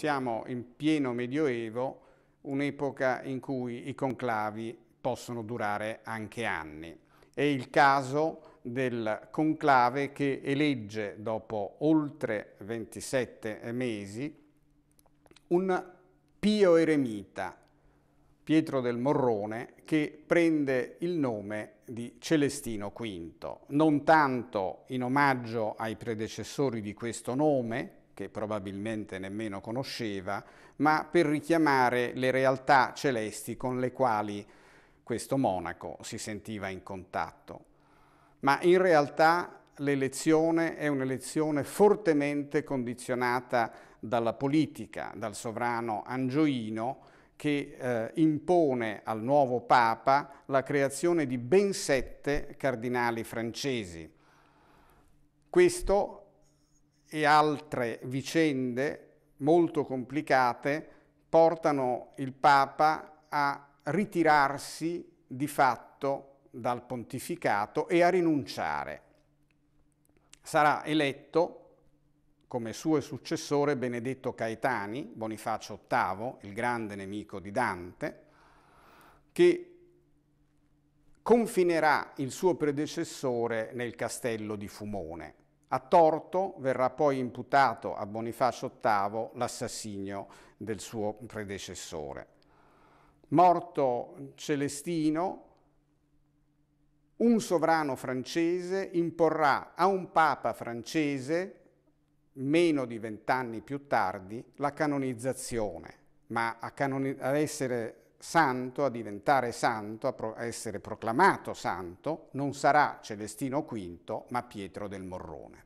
siamo in pieno medioevo, un'epoca in cui i conclavi possono durare anche anni. È il caso del conclave che elegge dopo oltre 27 mesi un Pio Eremita, Pietro del Morrone, che prende il nome di Celestino V, non tanto in omaggio ai predecessori di questo nome, che probabilmente nemmeno conosceva, ma per richiamare le realtà celesti con le quali questo monaco si sentiva in contatto. Ma in realtà l'elezione è un'elezione fortemente condizionata dalla politica, dal sovrano angioino, che eh, impone al nuovo Papa la creazione di ben sette cardinali francesi. Questo e altre vicende molto complicate portano il Papa a ritirarsi di fatto dal pontificato e a rinunciare. Sarà eletto come suo successore Benedetto Caetani, Bonifacio VIII, il grande nemico di Dante, che confinerà il suo predecessore nel castello di Fumone. A torto verrà poi imputato a Bonifacio VIII l'assassinio del suo predecessore. Morto Celestino, un sovrano francese imporrà a un papa francese, meno di vent'anni più tardi, la canonizzazione, ma a, canoni- a essere santo, a diventare santo, a, pro- a essere proclamato santo, non sarà Celestino V, ma Pietro del Morrone.